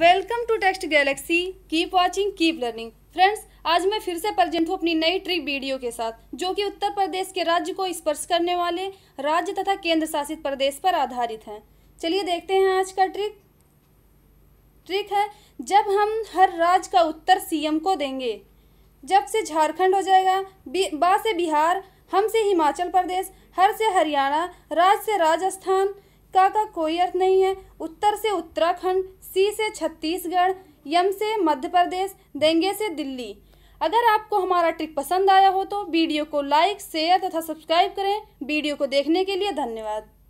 welcome to Text Galaxy keep watching keep learning friends आज मैं फिर से प्रेजेंट हूँ अपनी नई ट्रिक वीडियो के साथ जो कि उत्तर प्रदेश के राज्य को स्पर्श करने वाले राज्य तथा केंद्र शासित प्रदेश पर आधारित है चलिए देखते हैं आज का ट्रिक ट्रिक है जब हम हर राज्य का उत्तर सीएम को देंगे जब से झारखंड हो जाएगा बा से बिहार हम से हिमाचल प्रदेश हर से हरियाणा राज से राजस्थान का का कोई अर्थ नहीं है उत्तर से उत्तराखंड सी से छत्तीसगढ़ यम से मध्य प्रदेश देंगे से दिल्ली अगर आपको हमारा ट्रिक पसंद आया हो तो वीडियो को लाइक शेयर तथा सब्सक्राइब करें वीडियो को देखने के लिए धन्यवाद